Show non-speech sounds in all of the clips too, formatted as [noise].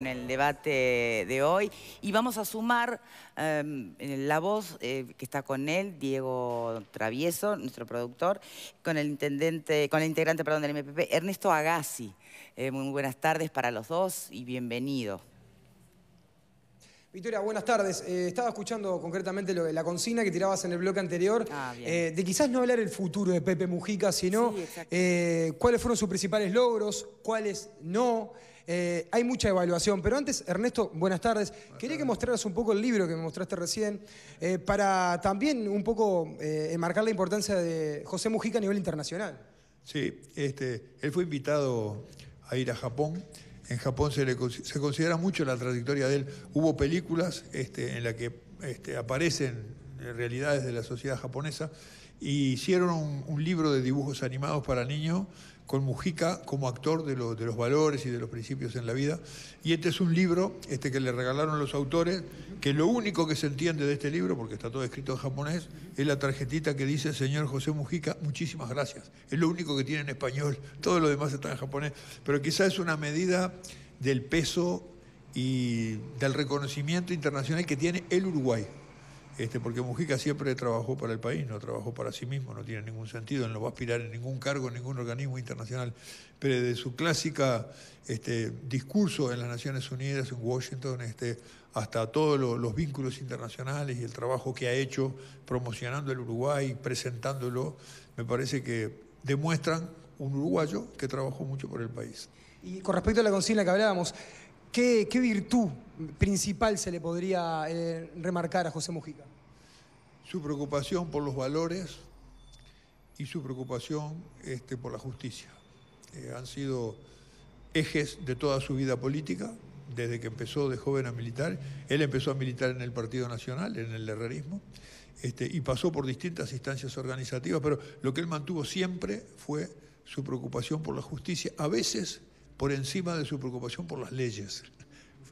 en el debate de hoy y vamos a sumar em, la voz eh, que está con él, Diego Travieso, nuestro productor, con el intendente, con el integrante perdón, del MPP, Ernesto Agassi. Eh, muy buenas tardes para los dos y bienvenido. Victoria, buenas tardes. Eh, estaba escuchando concretamente la consigna que tirabas en el bloque anterior, ah, de quizás no hablar el futuro de Pepe Mujica, sino cuáles fueron sus principales logros, cuáles no. Eh, hay mucha evaluación, pero antes, Ernesto, buenas tardes. Quería que mostraras un poco el libro que me mostraste recién, eh, para también un poco eh, enmarcar la importancia de José Mujica a nivel internacional. Sí, este, él fue invitado a ir a Japón. En Japón se, le, se considera mucho la trayectoria de él. Hubo películas este, en las que este, aparecen eh, realidades de la sociedad japonesa, y hicieron un, libro de dibujos animados para niños con Mujica como actor de, de, los valores y de los principios en la vida. Y este es un libro este, que le regalaron los autores, que lo único que se entiende de este libro, porque está todo escrito en japonés, es la tarjetita que dice señor José Mujica, muchísimas gracias. Es lo único que tiene en español, todo lo demás está en japonés. Pero quizás es una medida del peso y del reconocimiento internacional que tiene el Uruguay. Este, porque Mujica siempre trabajó para el país, no trabajó para sí mismo, no tiene ningún sentido, no va a aspirar en ningún cargo, en ningún organismo internacional, pero de su clásica este, discurso en las Naciones Unidas, en Washington, este, hasta todos los vínculos internacionales y el trabajo que ha hecho promocionando el Uruguay, presentándolo, me parece que demuestran un uruguayo que trabajó mucho por el país. Y con respecto a la consigna que hablábamos, ¿Qué, virtud principal se le podría eh, remarcar a José Mujica? Su preocupación por los valores y su preocupación este, por la justicia. Eh, han sido ejes de toda su vida política, desde que empezó de joven a militar. Él empezó a militar en el Partido Nacional, en el herrerismo, este, y pasó por distintas instancias organizativas, pero lo que él mantuvo siempre fue su preocupación por la justicia, a veces por encima de su preocupación por las leyes.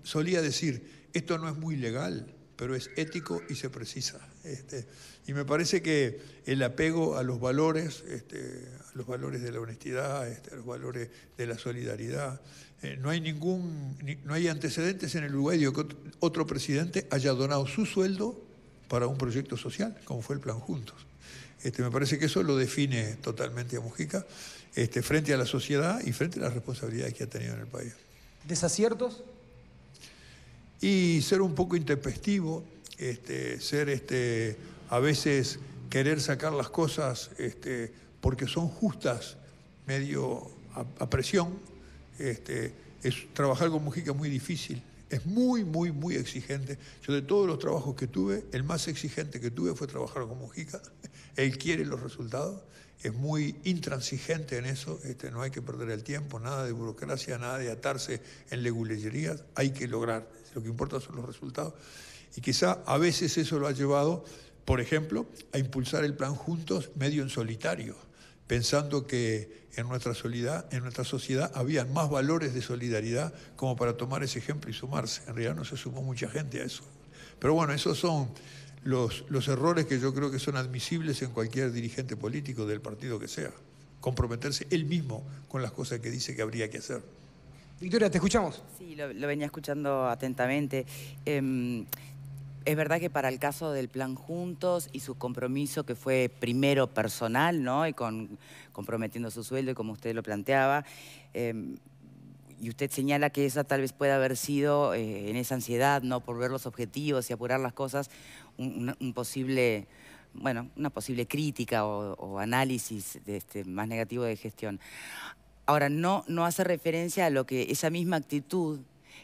Solía decir, esto no es muy legal, pero es ético y se precisa. Este, y me parece que el apego a los valores, este, a los valores de la honestidad, este, a los valores de la solidaridad, eh, no hay ningún, no hay antecedentes en el Uruguay de que otro presidente haya donado su sueldo para un proyecto social, como fue el Plan Juntos. me parece que eso lo define totalmente a Mujica. Este, frente a la sociedad y frente a las responsabilidades que ha tenido en el país. ¿Desaciertos? Y ser un poco intempestivo, este, ser este, a veces querer sacar las cosas porque son justas, medio a, presión. es, trabajar con Mujica es muy difícil, es muy, muy, muy exigente. Yo de todos los trabajos que tuve, el más exigente que tuve fue trabajar con Mujica. [laughs] Él quiere los resultados es muy intransigente en eso, este, no hay que perder el tiempo, nada de burocracia, nada de atarse en leguleyerías, hay que lograr, lo que importa son los resultados. Y quizá a veces eso lo ha llevado, por ejemplo, a impulsar el plan juntos medio en solitario, pensando que en nuestra, solidad, en nuestra sociedad había más valores de solidaridad como para tomar ese ejemplo y sumarse. En realidad no se sumó mucha gente a eso. Pero bueno, esos son los, errores que yo creo que son admisibles en cualquier dirigente político del partido que sea. Comprometerse él mismo con las cosas que dice que habría que hacer. Victoria, te escuchamos. Sí, lo, venía escuchando atentamente. Em, es verdad que para el caso del plan Juntos y su compromiso que fue primero personal, ¿no? Y con comprometiendo su sueldo, y como usted lo planteaba. Em, y usted señala que esa tal vez pueda haber sido eh, en esa ansiedad, ¿no? Por ver los objetivos y apurar las cosas, un, posible bueno, una posible crítica o, análisis de este, más negativo de gestión. Ahora, no, no hace referencia a lo que esa misma actitud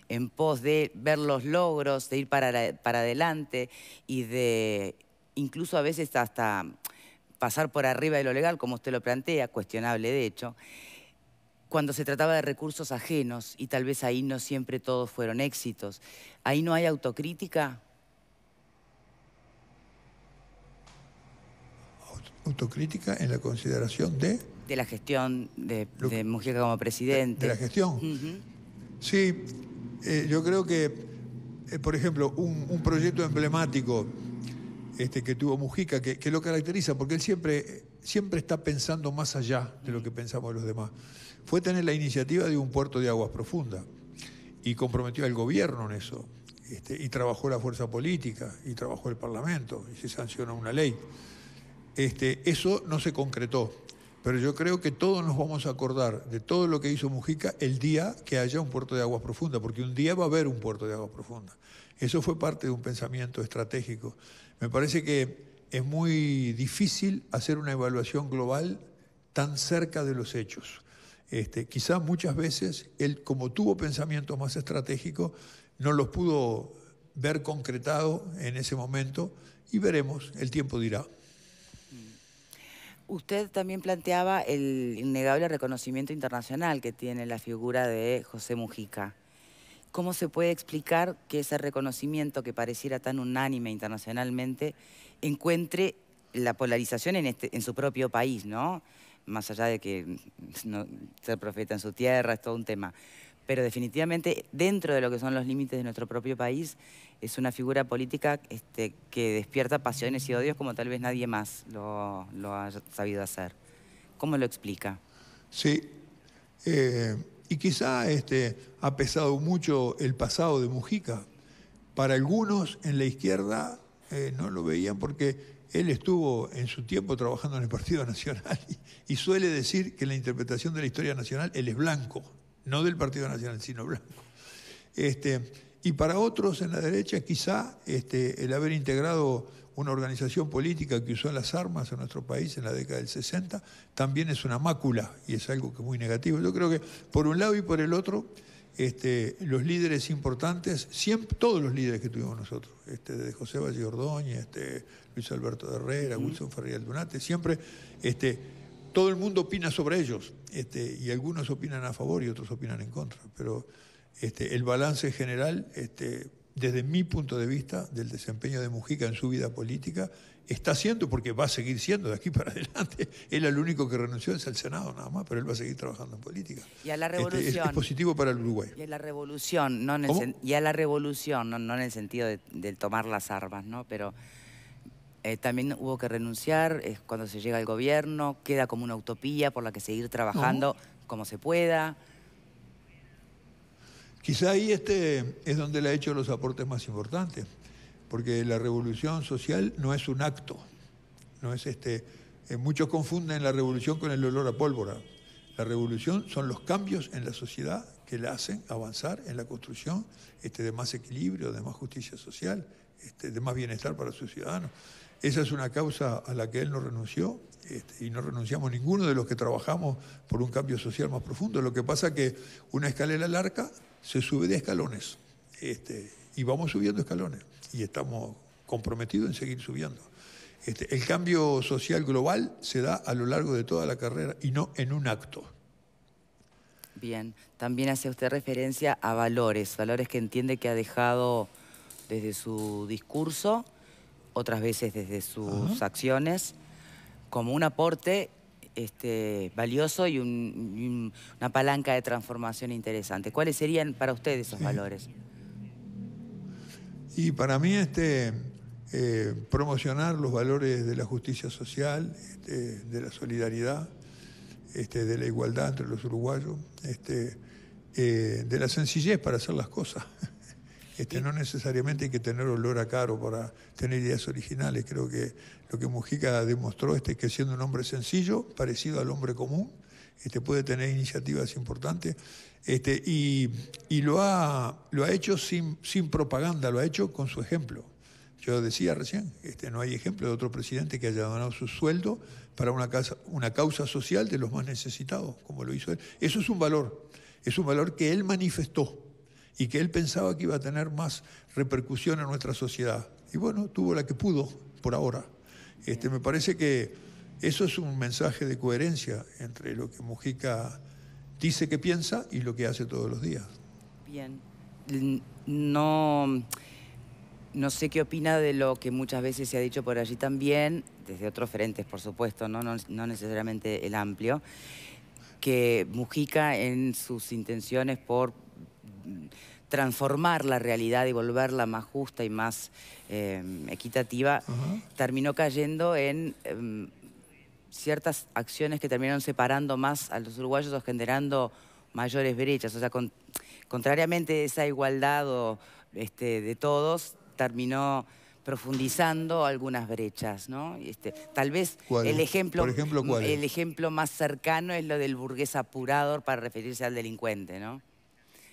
en pos de ver los logros, de ir para, para adelante y de incluso a veces hasta pasar por arriba de lo legal, como usted lo plantea, cuestionable de hecho, cuando se trataba de recursos ajenos y tal vez ahí no siempre todos fueron éxitos. Ahí no hay autocrítica. autocrítica en la consideración de... De la gestión de, Mujica como presidente. De, la gestión. Sí, eh, yo creo que, eh, por ejemplo, un, proyecto emblemático este, que tuvo Mujica, que, lo caracteriza, porque él siempre, siempre está pensando más allá de lo que pensamos los demás, fue tener la iniciativa de un puerto de aguas profundas y comprometió al gobierno en eso. Este, y trabajó la fuerza política, y trabajó el Parlamento, y se sancionó una ley. Este, eso no se concretó, pero yo creo que todos nos vamos a acordar de todo lo que hizo Mujica el día que haya un puerto de aguas profundas, porque un día va a haber un puerto de aguas profundas. Eso fue parte de un pensamiento estratégico. Me parece que es muy difícil hacer una evaluación global tan cerca de los hechos. Este, quizá muchas veces él, como tuvo pensamientos más estratégicos, no los pudo ver concretados en ese momento y veremos, el tiempo dirá. Usted también planteaba el innegable reconocimiento internacional que tiene la figura de José Mujica. ¿Cómo se puede explicar que ese reconocimiento que pareciera tan unánime internacionalmente encuentre la polarización en, este, su propio país, ¿no? Más allá de que ser profeta en su tierra es todo un tema pero definitivamente dentro de lo que son los límites de nuestro propio país, es una figura política este, que despierta pasiones y odios como tal vez nadie más lo, haya ha sabido hacer. ¿Cómo lo explica? Sí, eh, y quizá este, ha pesado mucho el pasado de Mujica. Para algunos en la izquierda eh, no lo veían porque él estuvo en su tiempo trabajando en el Partido Nacional [laughs] y, y suele decir que en la interpretación de la historia nacional él es blanco no del Partido Nacional, sino blanco. Este, y para otros en la derecha quizá este, el haber integrado una organización política que usó las armas en nuestro país en la década del 60 también es una mácula y es algo que muy negativo. Yo creo que por un lado y por el otro, este, los líderes importantes, todos los líderes que tuvimos nosotros, este, desde José Valle Ordóñez, este, Luis Alberto de Herrera, Wilson Ferreira Aldunate, siempre este, todo el mundo opina sobre ellos, este, y algunos opinan a favor y otros opinan en contra, pero este, el balance general, este, desde mi punto de vista, del desempeño de Mujica en su vida política, está siendo, porque va a seguir siendo de aquí [laughs] para adelante, él el único que renunció es el Senado nada más, pero él va a seguir trabajando en política. Y a la este, revolución. es, positivo para el Uruguay. Y a la revolución, no en el, no, en el sentido de, tomar las armas, ¿no? Pero eh, también hubo que renunciar cuando se llega al gobierno, queda como una utopía por la que seguir trabajando como se pueda. Quizá ahí este es donde le ha hecho los aportes más importantes, porque la revolución social no es un acto, no es este. Eh, muchos confunden la revolución con el olor a pólvora. La revolución son los cambios en la sociedad que le hacen avanzar en la construcción este, de más equilibrio, de más justicia social, este, de más bienestar para sus ciudadanos. Esa es una causa a la que él no renunció este, y no renunciamos ninguno de los que trabajamos por un cambio social más profundo. Lo que pasa es que una escalera larga se sube de escalones este, y vamos subiendo escalones y estamos comprometidos en seguir subiendo. el cambio social global se da a lo largo de toda la carrera y no en un acto. Bien, también hace usted referencia a valores, valores que entiende que ha dejado desde su discurso, otras veces desde sus acciones, como un aporte este, valioso y, una palanca de transformación interesante. ¿Cuáles serían para usted esos valores? Y para mí este, eh, promocionar los valores de la justicia social, este, de la solidaridad, este, de la igualdad entre los uruguayos, este, eh, de la sencillez para hacer las cosas. [laughs] Este, no necesariamente hay que tener olor a caro para tener ideas originales. Creo que lo que Mujica demostró es que siendo un hombre sencillo, parecido al hombre común, este, puede tener iniciativas importantes. Este, y, lo, ha, lo ha hecho sin propaganda, lo ha hecho con su ejemplo. Yo decía recién, este, no hay ejemplo de otro presidente que haya donado su sueldo para una, casa, una causa social de los más necesitados, como lo hizo él. Eso es un valor, es un valor que él manifestó y que él pensaba que iba a tener más repercusión en nuestra sociedad. Y bueno, tuvo la que pudo por ahora. Este, me parece que eso es un mensaje de coherencia entre lo que Mujica dice que piensa y lo que hace todos los días. Bien, no no sé qué opina de lo que muchas veces se ha dicho por allí también, desde otros frentes, por supuesto, no, no, necesariamente el amplio, que Mujica en sus intenciones por transformar la realidad y volverla más justa y más eh, equitativa, terminó cayendo en em, ciertas acciones que terminaron separando más a los uruguayos o generando mayores brechas. O sea, contrariamente a esa igualdad este, de todos, terminó profundizando algunas brechas, ¿no? Este, tal vez el ejemplo, el ejemplo más cercano es lo del burgués apurador para referirse al delincuente, ¿no?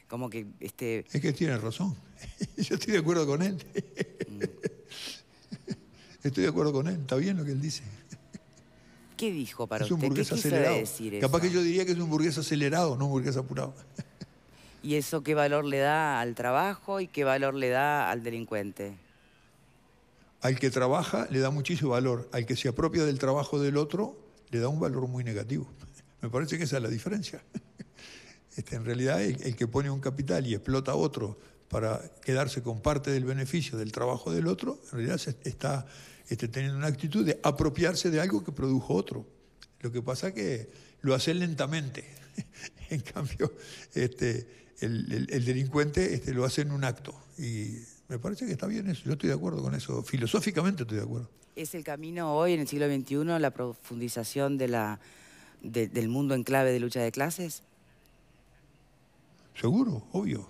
Como que este Es que tiene razón. [laughs] Yo estoy de acuerdo con él. Mm. Estoy de acuerdo con él, está bien lo que él dice. ¿Qué dijo para usted? ¿Qué quiso decir Capaz que yo diría que es un burgués acelerado, no un burgués apurado y eso qué valor le da al trabajo y qué valor le da al delincuente. Al que trabaja le da muchísimo valor, al que se apropia del trabajo del otro le da un valor muy negativo. [laughs] Me parece que esa es la diferencia. [laughs] Este, en realidad, el, que pone un capital y explota otro para quedarse con parte del beneficio del trabajo del otro, en realidad está este, teniendo una actitud de apropiarse de algo que produjo otro. Lo que pasa que lo hace lentamente. [laughs] en cambio, este, el, delincuente este, lo hace en un acto. Y me parece que está bien eso. Yo estoy de acuerdo con eso. Filosóficamente estoy de acuerdo. Es el camino hoy, en el siglo XXI, la profundización de la, del mundo en clave de lucha de clases. Seguro, obvio.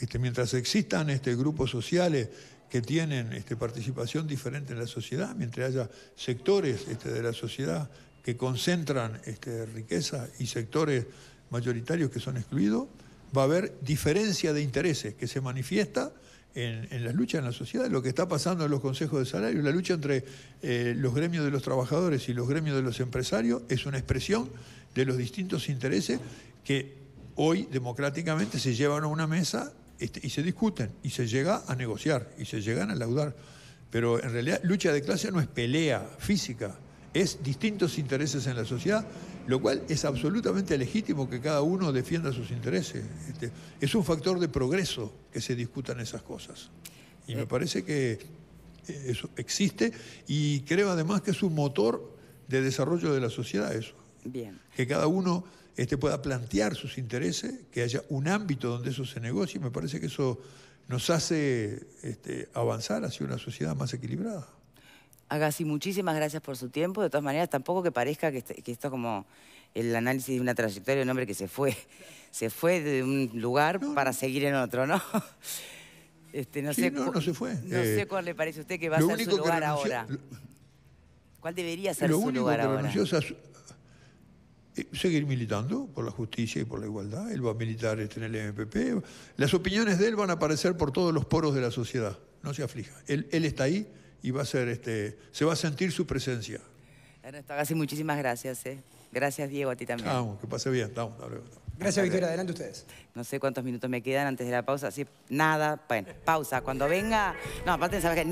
Este, mientras existan este, grupos sociales que tienen este, participación diferente en la sociedad, mientras haya sectores este, de la sociedad que concentran este, riqueza y sectores mayoritarios que son excluidos, va a haber diferencia de intereses que se manifiesta en, las luchas en la sociedad, lo que está pasando en los consejos de salario, la lucha entre eh, los gremios de los trabajadores y los gremios de los empresarios es una expresión de los distintos intereses que hoy democráticamente se llevan a una mesa este, y se discuten y se llega a negociar y se llegan a laudar. Pero en realidad lucha de clase no es pelea física, es distintos intereses en la sociedad, lo cual es absolutamente legítimo que cada uno defienda sus intereses. Este. es un factor de progreso que se discutan esas cosas. Y me eh. parece que eh, eso existe y creo además que es un motor de desarrollo de la sociedad eso. Que cada uno este, pueda plantear sus intereses, que haya un ámbito donde eso se negocie, me parece que eso nos hace este, avanzar hacia una sociedad más equilibrada. Agassi, muchísimas gracias por su tiempo. De todas maneras, tampoco que parezca este, que, esto es como el análisis de una trayectoria de un hombre que se fue. [laughs] Se fue de un lugar para seguir en otro, ¿no? [laughs] Este, no, sé, no, no No sé eh, cuál le parece a usted que va a ser su lugar ahora. ¿Cuál debería ser su lugar ahora? Eh, seguir militando por la justicia y por la igualdad. Él va a militar este, en el MPP. Las opiniones de él van a aparecer por todos los poros de la sociedad. No se aflija. él está ahí y va a ser este, se va a sentir su presencia. Ernesto así, muchísimas gracias. ¿eh? Gracias, Diego, a ti también. Vamos, que pase bien. Vamos, Gracias, Victoria. Adelante ustedes. No sé cuántos minutos me quedan antes de la pausa. Sí, nada. Bueno, pausa. Cuando venga... No, aparte, ¿sabes que